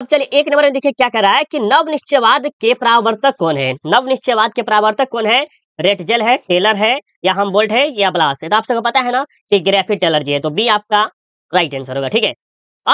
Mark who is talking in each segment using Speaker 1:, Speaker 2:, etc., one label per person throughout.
Speaker 1: अब चलिए एक नंबर में देखिए क्या कर रहा है कि नव निश्चयवाद के प्रावर्तक कौन है नव निश्चयवाद के प्रावर्तक कौन है रेटजल है टेलर है या हम बोल्ट है या ब्लास है तो आप सबको पता है ना कि ग्रेफिट टेलर जी है तो बी आपका राइट आंसर होगा ठीक है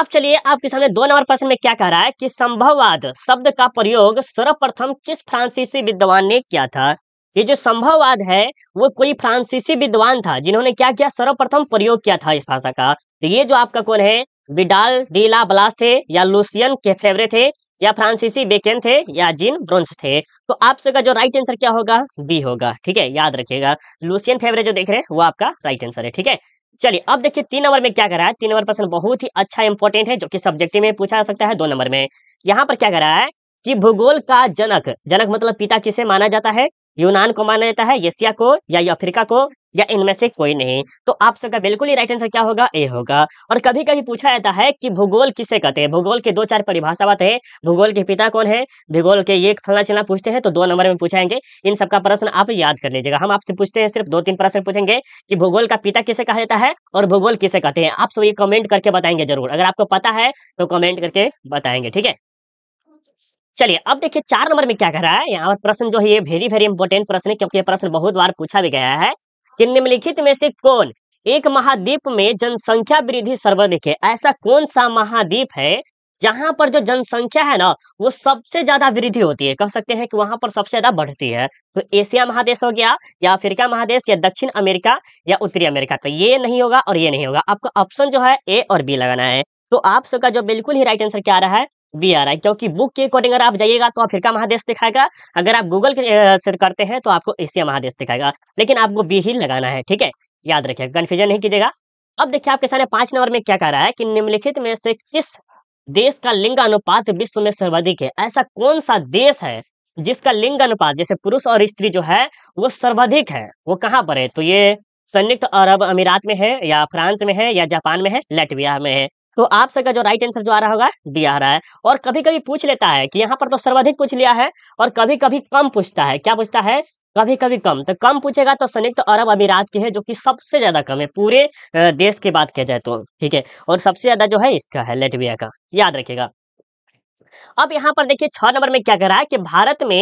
Speaker 1: अब चलिए आपके सामने दो नंबर प्रश्न में क्या कह रहा है कि संभववाद शब्द का प्रयोग सर्वप्रथम किस फ्रांसीसी विद्वान ने किया था ये जो संभववाद है वो कोई फ्रांसीसी विद्वान था जिन्होंने क्या किया सर्वप्रथम प्रयोग किया था इस भाषा का तो ये जो आपका कौन है विडाल डीला ब्लास थे या के केफेवरे थे या फ्रांसीसी बेकेन थे या जीन ब्रोन्स थे तो आप सबका जो राइट आंसर क्या होगा बी होगा ठीक है याद रखिएगा लुसियन फेवरे जो देख रहे हैं वो आपका राइट आंसर है ठीक है चलिए अब देखिए तीन नंबर में क्या कर रहा है तीन नंबर प्रश्न बहुत ही अच्छा इंपॉर्टेंट है जो कि सब्जेक्टिव में पूछा जा सकता है दो नंबर में यहाँ पर क्या कर रहा है कि भूगोल का जनक जनक मतलब पिता किसे माना जाता है यूनान को माना जाता है एशिया को या अफ्रीका को या इनमें से कोई नहीं तो आप सबका बिल्कुल ही राइट आंसर क्या होगा ए होगा और कभी कभी पूछा जाता है कि भूगोल किसे कहते हैं भूगोल के दो चार बात है भूगोल के पिता कौन है भूगोल के ये फलना चलना पूछते हैं तो दो नंबर में पूछाएंगे इन सबका प्रश्न आप याद कर लीजिएगा हम आपसे पूछते हैं सिर्फ दो तीन प्रश्न पूछेंगे कि भूगोल का पिता किसे कहा जाता है और भूगोल किसे कहते हैं आप सब ये कमेंट करके बताएंगे जरूर अगर आपको पता है तो कमेंट करके बताएंगे ठीक है चलिए अब देखिए चार नंबर में क्या कह रहा है यहाँ पर प्रश्न जो है ये वेरी वेरी इंपॉर्टेंट प्रश्न है क्योंकि ये प्रश्न बहुत बार पूछा भी गया है कि निम्नलिखित में से कौन एक महाद्वीप में जनसंख्या वृद्धि सर्वाधिक है ऐसा कौन सा महाद्वीप है जहां पर जो जनसंख्या है ना वो सबसे ज्यादा वृद्धि होती है कह सकते हैं कि वहां पर सबसे ज्यादा बढ़ती है तो एशिया महादेश हो गया या अफ्रीका महादेश या दक्षिण अमेरिका या उत्तरी अमेरिका तो ये नहीं होगा और ये नहीं होगा आपको ऑप्शन जो है ए और बी लगाना है तो आप सबका जो बिल्कुल ही राइट आंसर क्या आ रहा है बी आ रहा है क्योंकि बुक के अकॉर्डिंग अगर आप जाइएगा तो अफ्रीका महादेश दिखाएगा अगर आप गूगल से करते हैं तो आपको एशिया महादेश दिखाएगा लेकिन आपको बी ही लगाना है ठीक है याद रखिएगा कन्फ्यूजन नहीं कीजिएगा अब देखिए आपके सामने पांच नंबर में क्या कह रहा है कि निम्नलिखित में से किस देश का लिंग अनुपात विश्व में सर्वाधिक है ऐसा कौन सा देश है जिसका लिंग अनुपात जैसे पुरुष और स्त्री जो है वो सर्वाधिक है वो कहाँ पर है तो ये संयुक्त अरब अमीरात में है या फ्रांस में है या जापान में है लेटविया में है तो आप सबका जो राइट आंसर जो आ रहा होगा डी आ रहा है और कभी कभी पूछ लेता है कि यहाँ पर तो सर्वाधिक पूछ लिया है और कभी कभी कम पूछता है क्या पूछता है कभी कभी कम तो कम पूछेगा तो संयुक्त तो अरब अमीरात की है जो कि सबसे ज्यादा कम है पूरे देश की बात किया जाए तो ठीक है और सबसे ज्यादा जो है इसका है लेटविया का याद रखिएगा अब यहाँ पर देखिए छह नंबर में क्या कर रहा है कि भारत में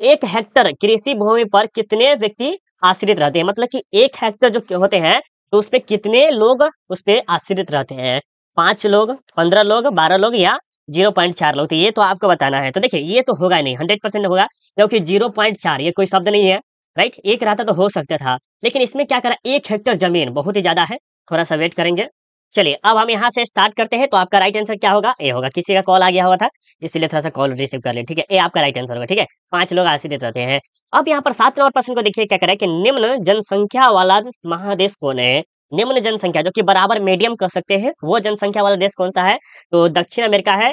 Speaker 1: एक हेक्टर कृषि भूमि पर कितने व्यक्ति आश्रित रहते हैं मतलब कि एक हेक्टर जो होते हैं तो उसपे कितने लोग उसपे आश्रित रहते हैं पांच लोग पंद्रह लोग बारह लोग या जीरो पॉइंट चार लोग तो ये तो आपको बताना है तो देखिए ये तो होगा नहीं हंड्रेड परसेंट होगा क्योंकि जीरो पॉइंट चार ये कोई शब्द नहीं है राइट एक रहता तो हो सकता था लेकिन इसमें क्या करा एक हेक्टर जमीन बहुत ही ज्यादा है थोड़ा सा वेट करेंगे चलिए अब हम यहाँ से स्टार्ट करते हैं तो आपका राइट आंसर क्या होगा ए होगा किसी का कॉल आ गया हुआ था इसलिए थोड़ा सा कॉल रिसीव कर ले ठीक है ए आपका राइट आंसर होगा ठीक है पांच लोग आश्रित रहते हैं अब यहाँ पर सात नंबर प्रश्न को देखिए क्या करें कि निम्न जनसंख्या वाला महादेश कौन है निम्न जनसंख्या जो कि बराबर मीडियम कह सकते हैं वो जनसंख्या वाला देश कौन सा है तो दक्षिण अमेरिका है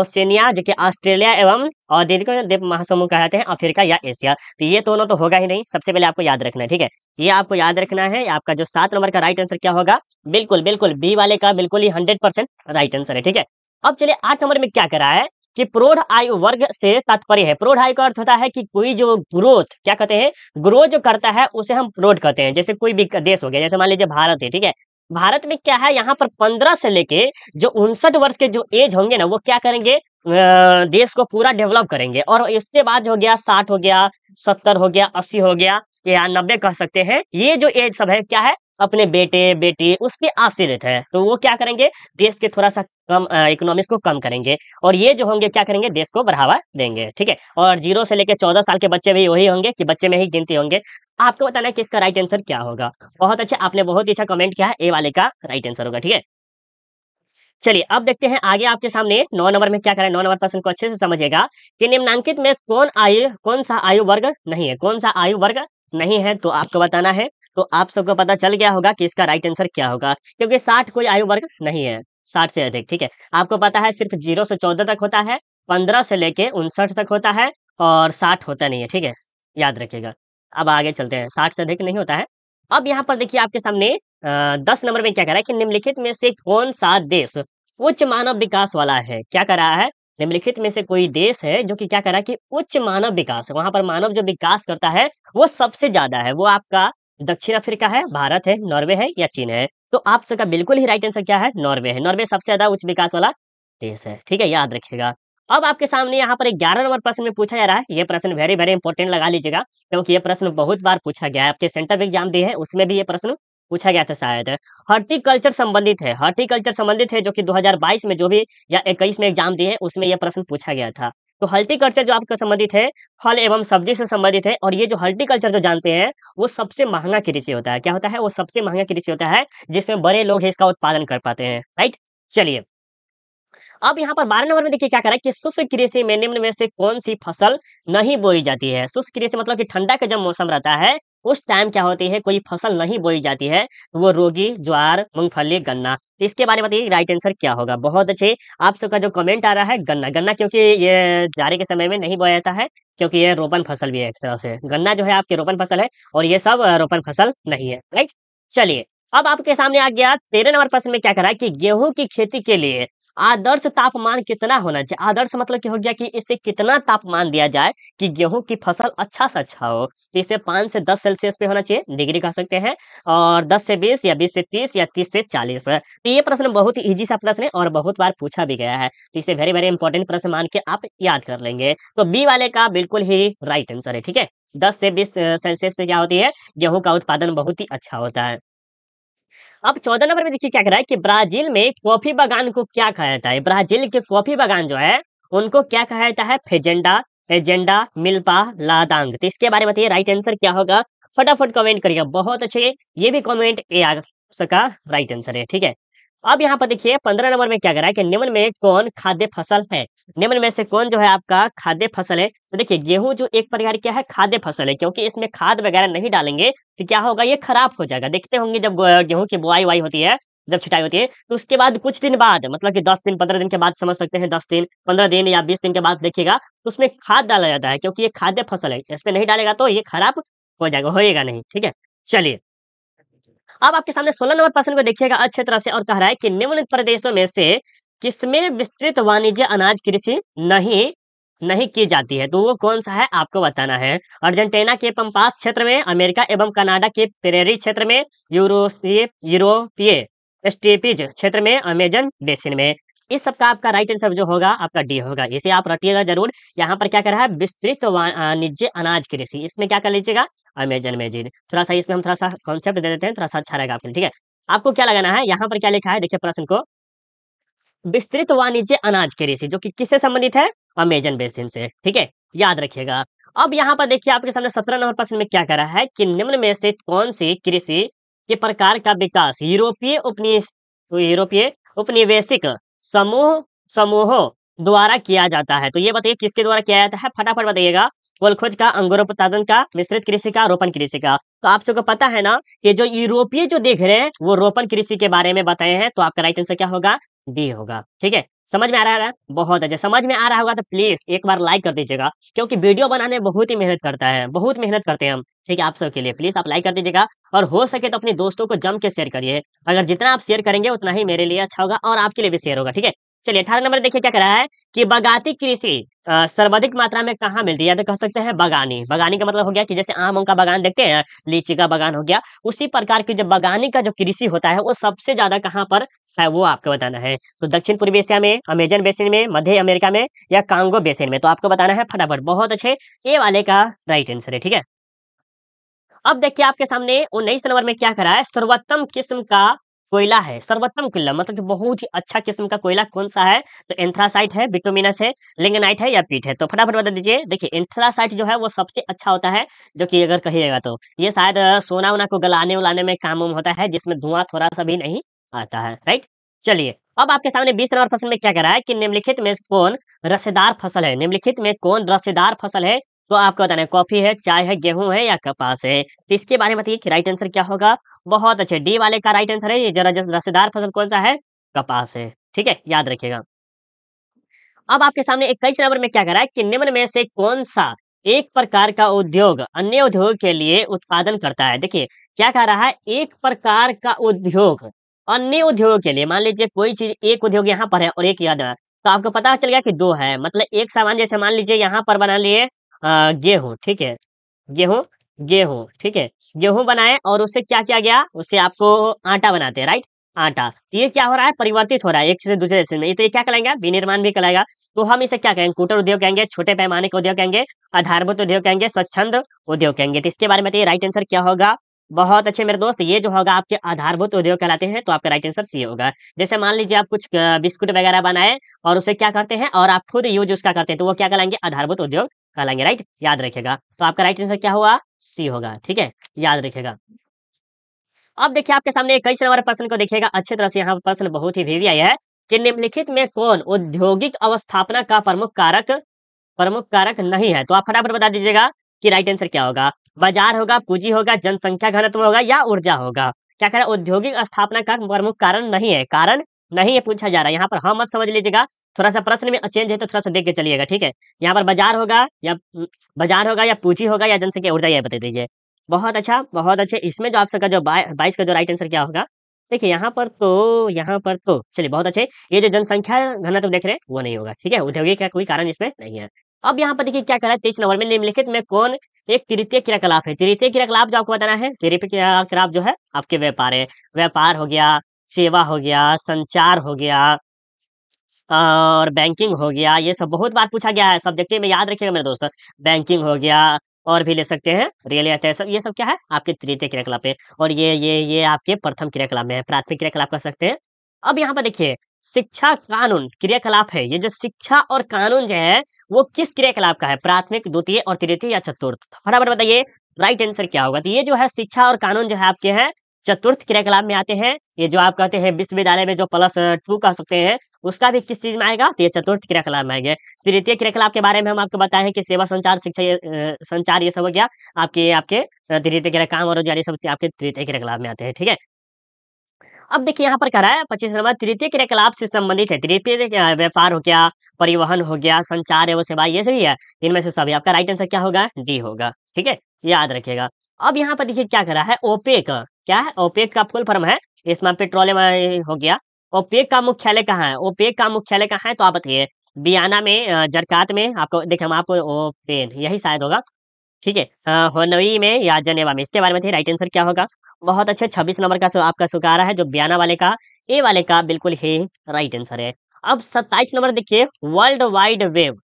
Speaker 1: ओसेनिया जो कि ऑस्ट्रेलिया एवं और द्वीप महासमूह कहते हैं अफ्रीका या एशिया तो ये दोनों तो होगा ही नहीं सबसे पहले आपको याद रखना है ठीक है ये आपको याद रखना है आपका जो सात नंबर का राइट आंसर क्या होगा बिल्कुल बिल्कुल बी वाले का बिल्कुल ही हंड्रेड परसेंट राइट आंसर है ठीक है अब चलिए आठ नंबर में क्या करा है कि प्रौढ़ आयु वर्ग से तात्पर्य है प्रौढ़ आयु का अर्थ होता है कि कोई जो ग्रोथ क्या कहते हैं ग्रोथ जो करता है उसे हम प्रौढ़ कहते हैं जैसे कोई भी देश हो गया जैसे मान लीजिए भारत है ठीक है भारत में क्या है यहाँ पर पंद्रह से लेके जो उनसठ वर्ष के जो एज होंगे ना वो क्या करेंगे देश को पूरा डेवलप करेंगे और इसके बाद हो गया साठ हो गया सत्तर हो गया अस्सी हो गया या नब्बे कह सकते हैं ये जो एज सब है क्या है अपने बेटे बेटी उस पर आश्रित है तो वो क्या करेंगे देश के थोड़ा सा कम इकोनॉमिक्स को कम करेंगे और ये जो होंगे क्या करेंगे देश को बढ़ावा देंगे ठीक है और जीरो से लेकर चौदह साल के बच्चे भी वही होंगे कि बच्चे में ही गिनती होंगे आपको बताना है कि इसका राइट आंसर क्या होगा बहुत अच्छा आपने बहुत ही अच्छा कमेंट किया है ए वाले का राइट आंसर होगा ठीक है चलिए अब देखते हैं आगे आपके सामने नौ नंबर में क्या करें नौ नंबर प्रश्न को अच्छे से समझिएगा कि निम्नांकित में कौन आयु कौन सा आयु वर्ग नहीं है कौन सा आयु वर्ग नहीं है तो आपको बताना है तो आप सबको पता चल गया होगा कि इसका राइट आंसर क्या होगा क्योंकि साठ कोई आयु वर्ग नहीं है साठ से अधिक ठीक है आपको पता है सिर्फ जीरो से चौदह तक होता है पंद्रह से लेके उनसठ तक होता है और साठ होता नहीं है ठीक है याद रखिएगा अब आगे चलते हैं साठ से अधिक नहीं होता है अब यहाँ पर देखिए आपके सामने दस नंबर में क्या कर रहा है कि निम्नलिखित में से कौन सा देश उच्च मानव विकास वाला है क्या कर रहा है निम्नलिखित में से कोई देश है जो कि क्या कर रहा है कि उच्च मानव विकास वहां पर मानव जो विकास करता है वो सबसे ज्यादा है वो आपका दक्षिण अफ्रीका है भारत है नॉर्वे है या चीन है तो आप सबका बिल्कुल ही राइट आंसर क्या है नॉर्वे है नॉर्वे सबसे ज्यादा उच्च विकास वाला देश है ठीक है याद रखिएगा अब आपके सामने यहाँ पर ग्यारह नंबर प्रश्न में पूछा जा रहा है ये प्रश्न वेरी वेरी इंपॉर्टेंट लगा लीजिएगा क्योंकि ये प्रश्न बहुत बार पूछा गया है आपके सेंटर एग्जाम दी है उसमें भी ये प्रश्न पूछा गया था शायद हॉर्टिकल्चर संबंधित है हॉर्टिकल्चर संबंधित है जो कि 2022 में जो भी या 21 में एग्जाम दिए है उसमें यह प्रश्न पूछा गया था तो हल्टीकल्चर जो आपका संबंधित है फल एवं सब्जी से संबंधित है और ये जो हल्टीकल्चर जो जानते हैं वो सबसे महंगा कृषि होता है क्या होता है वो सबसे महंगा कृषि होता है जिसमें बड़े लोग इसका उत्पादन कर पाते हैं राइट चलिए अब यहाँ पर बारह नंबर में देखिए क्या करा कि शुष्क कृषि में निम्न में से कौन सी फसल नहीं बोई जाती है शुष्क कृषि मतलब कि ठंडा का जब मौसम रहता है उस टाइम क्या होती है कोई फसल नहीं बोई जाती है वो रोगी ज्वार मूंगफली गन्ना इसके बारे में बताइए राइट आंसर क्या होगा बहुत अच्छे आप सबका जो कमेंट आ रहा है गन्ना गन्ना क्योंकि ये जारी के समय में नहीं बोया जाता है क्योंकि ये रोपण फसल भी है एक तरह से गन्ना जो है आपकी रोपण फसल है और ये सब रोपण फसल नहीं है राइट चलिए अब आपके सामने आ गया तेरह नंबर प्रश्न में क्या करा है कि गेहूं की खेती के लिए आदर्श तापमान कितना होना चाहिए आदर्श मतलब क्या हो गया कि इसे कितना तापमान दिया जाए कि गेहूं की फसल अच्छा से अच्छा हो तो इसमें पाँच से दस सेल्सियस पे होना चाहिए डिग्री कह सकते हैं और दस से बीस या बीस से तीस या तीस से चालीस तो ये प्रश्न बहुत ही ईजी सा प्रश्न है और बहुत बार पूछा भी गया है तो इसे वेरी वेरी इंपॉर्टेंट प्रश्न मान के आप याद कर लेंगे तो बी वाले का बिल्कुल ही राइट आंसर है ठीक है दस से बीस सेल्सियस पे क्या होती है गेहूं का उत्पादन बहुत ही अच्छा होता है अब चौदह नंबर में देखिए क्या कह रहा है कि ब्राजील में कॉफी बागान को क्या कहा जाता है ब्राजील के कॉफी बागान जो है उनको क्या कहा जाता है फेजेंडा एजेंडा मिल्पा लादांग तो इसके बारे में बताइए राइट आंसर क्या होगा फटाफट कमेंट करिएगा बहुत अच्छे ये भी कमेंट ए आ सका राइट आंसर है ठीक है अब यहाँ पर देखिए पंद्रह नंबर में क्या करा है कि निम्न में कौन खाद्य फसल है निम्न में से कौन जो है आपका खाद्य फसल है तो देखिए गेहूं जो एक प्रकार क्या है खाद्य फसल है क्योंकि इसमें खाद वगैरह नहीं डालेंगे तो क्या होगा ये खराब हो जाएगा देखते होंगे जब गेहूं की बुआई वाई होती है जब छिटाई होती है तो उसके बाद कुछ दिन बाद मतलब कि दस दिन पंद्रह दिन के बाद समझ सकते हैं दस दिन पंद्रह दिन या बीस दिन के बाद देखिएगा तो उसमें खाद डाला जाता है क्योंकि ये खाद्य फसल है इसमें नहीं डालेगा तो ये खराब हो जाएगा होएगा नहीं ठीक है चलिए अब आपके सामने सोलह नंबर प्रश्न को देखिएगा अच्छे तरह से और कह रहा है कि निम्नलिखित प्रदेशों में से किसमें विस्तृत वाणिज्य अनाज कृषि नहीं नहीं की जाती है तो वो कौन सा है आपको बताना है अर्जेंटीना के पंपास क्षेत्र में अमेरिका एवं कनाडा के पेरेरी क्षेत्र में यूरोसीय यूरोपीय स्टेपीज क्षेत्र में अमेजन बेसिन में इस सब का आपका राइट आंसर जो होगा आपका डी होगा इसे आप रटिएगा जरूर यहाँ पर क्या कर रहा है विस्तृत वाणिज्य अनाज कृषि इसमें क्या कर लीजिएगा अमेजन अमेजिन थोड़ा सा इसमें हम थोड़ा सा कॉन्सेप्ट दे देते हैं थोड़ा सा अच्छा रहेगा आपके लिए ठीक है आपको क्या लगाना है यहाँ पर क्या लिखा है देखिए प्रश्न को विस्तृत वाणिज्य अनाज कृषि जो कि किससे संबंधित है अमेजन बेसिन से ठीक है याद रखिएगा अब यहाँ पर देखिए आपके सामने सत्रह नंबर प्रश्न में क्या करा है कि निम्न में से कौन सी कृषि के प्रकार का विकास यूरोपीय उपनिवेश यूरोपीय उपनिवेशिक समूह समूहों द्वारा किया जाता है तो ये बताइए किसके द्वारा किया जाता है फटाफट बताइएगा गोलखोज का अंगोरोपतादन का मिश्रित कृषि का रोपण कृषि का तो आप सबको पता है ना कि जो यूरोपीय जो देख रहे हैं वो रोपण कृषि के बारे में बताए हैं तो आपका राइट आंसर क्या होगा डी होगा ठीक है समझ में आ रहा है बहुत अच्छा समझ में आ रहा होगा तो प्लीज एक बार लाइक कर दीजिएगा क्योंकि वीडियो बनाने में बहुत ही मेहनत करता है बहुत मेहनत करते हैं हम ठीक है आप सबके लिए प्लीज आप लाइक कर दीजिएगा और हो सके तो अपने दोस्तों को जम के शेयर करिए अगर जितना आप शेयर करेंगे उतना ही मेरे लिए अच्छा होगा और आपके लिए भी शेयर होगा ठीक है चलिए अठारह नंबर देखिए क्या कह रहा है कि बगाती कृषि सर्वाधिक मात्रा में कहा मिलती है या तो कह सकते हैं बगानी बगानी का मतलब हो गया कि जैसे आम आम का बगान देखते हैं लीची का बगान हो गया उसी प्रकार की जो बगानी का जो कृषि होता है वो सबसे ज्यादा कहाँ पर है वो आपको बताना है तो दक्षिण पूर्वी एशिया में अमेजन बेसिन में मध्य अमेरिका में या कांगो बेसिन में तो आपको बताना है फटाफट बहुत अच्छे ए वाले का राइट आंसर है ठीक है अब देखिए आपके सामने उन्नीस नंबर में क्या करा है सर्वोत्तम किस्म का कोयला है सर्वोत्तम कोयला मतलब बहुत ही अच्छा किस्म का कोयला कौन सा है तो एंथ्रासाइट है बिटोमिनस है लिंगनाइट है या पीट है तो फटाफट बता दीजिए देखिए एंथ्रासाइट जो है वो सबसे अच्छा होता है जो कि अगर कहिएगा तो ये शायद सोना वोना को गलाने उलाने में काम उम होता है जिसमें धुआं थोड़ा सा भी नहीं आता है राइट चलिए अब आपके सामने बीस नंबर प्रश्न में क्या कह रहा है कि निम्नलिखित में कौन रसेदार फसल है निम्नलिखित में कौन रसेदार फसल है तो आपको बताना है कॉफी है चाय है गेहूं है या कपास है तो इसके बारे में बताइए कि राइट आंसर क्या होगा बहुत अच्छे डी वाले का राइट आंसर है ये जबरदस्त रसेदार फसल कौन सा है कपास है ठीक है याद रखिएगा अब आपके सामने इक्कीस नंबर में क्या करा है कि निम्न में से कौन सा एक प्रकार का उद्योग अन्य उद्योग के लिए उत्पादन करता है देखिए क्या कह रहा है एक प्रकार का उद्योग अन्य उद्योग के लिए मान लीजिए कोई चीज एक उद्योग यहाँ पर है और एक याद है तो आपको पता चल गया कि दो है मतलब एक सामान जैसे मान लीजिए यहाँ पर बना लिए गेहूं ठीक है गेहूं गेहूं ठीक है गेहूं बनाए और उससे क्या किया गया उससे आपको आटा बनाते हैं राइट आटा तो ये क्या हो रहा है परिवर्तित हो रहा है एक से दूसरे से ये तो ये क्या कहेंगे विनिर्माण भी कहलाएगा तो हम इसे क्या कहेंगे कुटर उद्योग कहेंगे छोटे पैमाने का उद्योग कहेंगे आधारभूत उद्योग कहेंगे स्वच्छंद उद्योग कहेंगे तो इसके बारे में बताइए राइट आंसर क्या होगा बहुत अच्छे मेरे दोस्त ये जो होगा आपके आधारभूत उद्योग कहलाते हैं तो आपका राइट आंसर सी होगा जैसे मान लीजिए आप कुछ बिस्कुट वगैरह बनाए और उसे क्या करते हैं और आप खुद यूज उसका करते हैं तो वो क्या कहलाएंगे आधारभूत उद्योग कहलाएंगे राइट याद रखेगा तो आपका राइट आंसर क्या होगा सी होगा ठीक है याद रखेगा अब देखिए आपके सामने कई सारे प्रश्न को देखिएगा अच्छे तरह से यहाँ प्रश्न बहुत ही भेवी है कि निम्नलिखित में कौन औद्योगिक अवस्थापना का प्रमुख कारक प्रमुख कारक नहीं है तो आप फटाफट बता दीजिएगा कि राइट आंसर क्या होगा बाजार होगा पूंजी होगा जनसंख्या घनत्व होगा या ऊर्जा होगा क्या कह रहा है औद्योगिक स्थापना का प्रमुख कारण नहीं है कारण नहीं है पूछा जा रहा है यहाँ पर हाँ मत समझ लीजिएगा थोड़ा सा प्रश्न में चेंज है तो थोड़ा सा देख के चलिएगा ठीक है यहाँ पर बाजार होगा या बाजार होगा या पूंजी होगा या जनसंख्या ऊर्जा यह बता दीजिए बहुत अच्छा बहुत अच्छे इसमें जो सबका जो बाईस का जो राइट आंसर क्या होगा देखिए यहाँ पर तो यहाँ पर तो चलिए बहुत अच्छे ये जो जनसंख्या घनत्व तो देख रहे हैं वो नहीं होगा ठीक है औद्योगिक का कोई कारण इसमें नहीं है अब यहाँ पर देखिए क्या रहा है तेईस नंबर में निम्नलिखित में कौन एक तृतीय क्रियाकलाप है तृतीय क्रियाकलाप जो आपको बताना है तृतीय क्रियाकलाप जो है आपके व्यापार है व्यापार हो गया सेवा हो गया संचार हो गया और बैंकिंग हो गया ये सब बहुत बार पूछा गया है सब्जेक्टिव में याद रखिएगा मेरे दोस्तों बैंकिंग हो गया और भी ले सकते हैं रियल है सब ये सब क्या है आपके तृतीय क्रियाकलाप पे और ये ये ये आपके प्रथम क्रियाकलाप में है प्राथमिक क्रियाकलाप कर सकते हैं अब यहाँ पर देखिए शिक्षा कानून क्रियाकलाप है ये जो शिक्षा और कानून जो है वो किस क्रियाकलाप का है प्राथमिक द्वितीय और तृतीय या चतुर्थ फटाफट बताइए राइट आंसर क्या होगा तो ये जो है शिक्षा और कानून जो है आपके हैं चतुर्थ क्रियाकलाप में आते हैं ये जो आप कहते हैं विश्वविद्यालय में जो प्लस टू कह सकते हैं उसका भी किस चीज में आएगा तो ये चतुर्थ क्रियाकलाप में आएगा तृतीय क्रियाकलाप के बारे में हम आपको बताए हैं कि सेवा संचार शिक्षा संचार ये सब हो गया आपके आपके तृतीय क्रिया काम और रोजगार ये सब आपके तृतीय क्रियाकलाप में आते हैं ठीक है अब देखिए यहाँ पर कह रहा है पच्चीस नंबर तृतीय क्रियाकलाप से संबंधित है तृतीय व्यापार हो गया परिवहन हो गया संचार एवं सेवा ये सभी है इनमें से सभी आपका राइट आंसर क्या होगा डी होगा ठीक है याद रखिएगा अब यहाँ पर देखिए क्या कर रहा है ओपेक क्या है ओपेक का फुल फॉर्म है इसमें पेट्रोलियम हो गया ओपेक का मुख्यालय कहाँ है ओपेक का मुख्यालय कहाँ है तो आप बताइए बियाना में जरकात में आपको देखें हम आपको ओपेन यही शायद होगा ठीक है होनवी में या जनेवा में इसके बारे में थे राइट आंसर क्या होगा बहुत अच्छे छब्बीस नंबर का आपका सुकारा है जो बियाना वाले का ए वाले का बिल्कुल ही राइट आंसर है अब सत्ताईस नंबर देखिए वर्ल्ड वाइड वेब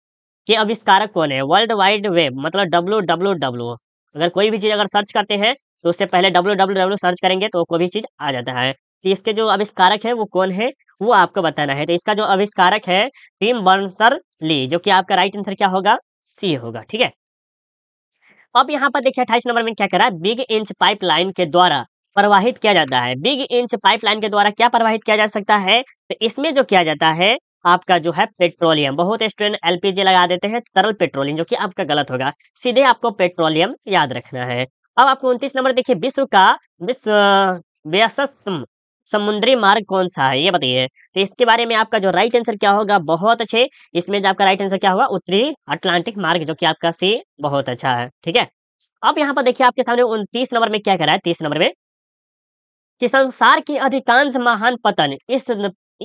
Speaker 1: के आविष्कारक कौन है वर्ल्ड वाइड वेब मतलब डब्ल्यू डब्ल्यू डब्ल्यू अगर कोई भी चीज़ अगर सर्च करते हैं तो उससे पहले डब्ल्यू डब्ल्यू डब्ल्यू सर्च करेंगे तो कोई भी चीज़ आ जाता है कि तो इसके जो आविष्कारक है वो कौन है वो आपको बताना है तो इसका जो आविष्कारक है टीम बर्नसर ली जो कि आपका राइट आंसर क्या होगा सी होगा ठीक है अब यहाँ पर देखिए अट्ठाईस नंबर में क्या करा है बिग इंच पाइपलाइन के द्वारा प्रवाहित किया जाता है बिग इंच पाइपलाइन के द्वारा क्या प्रवाहित किया जा सकता है तो इसमें जो किया जाता है आपका जो है पेट्रोलियम बहुत स्टूडेंट एलपीजी लगा देते हैं तरल पेट्रोलियम जो कि आपका गलत होगा सीधे आपको पेट्रोलियम याद रखना है अब आपको उनतीस नंबर देखिए विश्व का विश्व व्यस्तम समुद्री मार्ग कौन सा है ये बताइए तो इसके बारे में आपका जो राइट आंसर क्या होगा बहुत अच्छे इसमें जो आपका राइट आंसर क्या होगा उत्तरी अटलांटिक मार्ग जो कि आपका सी बहुत अच्छा है ठीक है अब यहाँ पर देखिए आपके सामने उनतीस नंबर में क्या कह रहा है तीस नंबर में कि संसार के अधिकांश महान पतन इस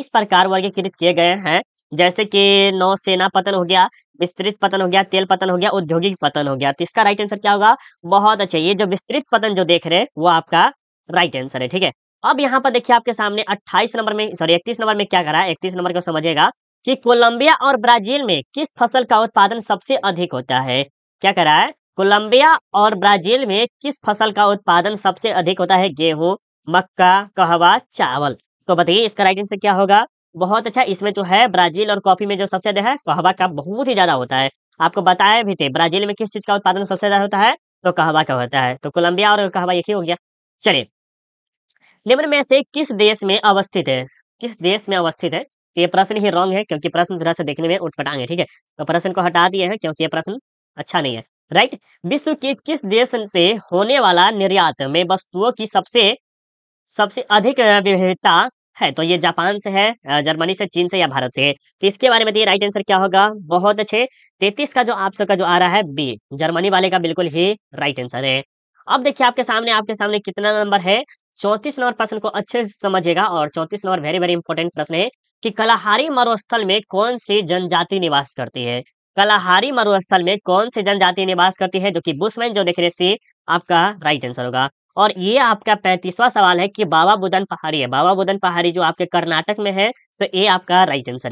Speaker 1: इस प्रकार वर्गीकृत किए गए हैं जैसे कि नौसेना पतन हो गया विस्तृत पतन हो गया तेल पतन हो गया औद्योगिक पतन हो गया तो इसका राइट आंसर क्या होगा बहुत अच्छा ये जो विस्तृत पतन जो देख रहे हैं वो आपका राइट आंसर है ठीक है अब यहाँ पर देखिए आपके सामने 28 नंबर में सॉरी 31 नंबर में क्या करा है 31 नंबर को समझेगा कि कोलंबिया और ब्राजील में किस फसल का उत्पादन सबसे अधिक होता है क्या करा है कोलंबिया और ब्राजील में किस फसल का उत्पादन सबसे अधिक होता है गेहूं मक्का कहवा चावल तो बताइए इसका राइट आंसर क्या होगा बहुत अच्छा इसमें जो है ब्राजील और कॉफी में जो सबसे ज्यादा है कहवा का बहुत ही ज्यादा होता है आपको बताया भी थे ब्राजील में किस चीज का उत्पादन सबसे ज्यादा होता है तो कहवा का होता है तो कोलंबिया और कहवा एक ही हो गया चलिए निम्न में से किस देश में अवस्थित है किस देश में अवस्थित है तो ये प्रश्न ही रॉन्ग है क्योंकि प्रश्न थोड़ा सा देखने में उठपटांग है ठीक है तो प्रश्न को हटा दिए हैं क्योंकि ये प्रश्न अच्छा नहीं है राइट विश्व के किस देश से होने वाला निर्यात में वस्तुओं की सबसे सबसे अधिक विविधता है तो ये जापान से है जर्मनी से चीन से या भारत से है तो इसके बारे में राइट तो आंसर क्या होगा बहुत अच्छे तैतीस का जो आप सबका जो आ रहा है बी जर्मनी वाले का बिल्कुल ही राइट आंसर है अब देखिए आपके सामने आपके सामने कितना नंबर है चौतीस नंबर प्रश्न को अच्छे से समझेगा और चौतीस नंबर वेरी वेरी इंपॉर्टेंट प्रश्न है कि कलाहारी मरुस्थल में कौन सी जनजाति निवास करती है कलाहारी मरुस्थल में कौन सी जनजाति निवास करती है जो कि बुशमैन जो देखने से आपका राइट आंसर होगा और ये आपका पैंतीसवा सवाल है कि बाबा बुदन पहाड़ी है बाबा बुदन पहाड़ी जो आपके कर्नाटक में है तो ये आपका राइट आंसर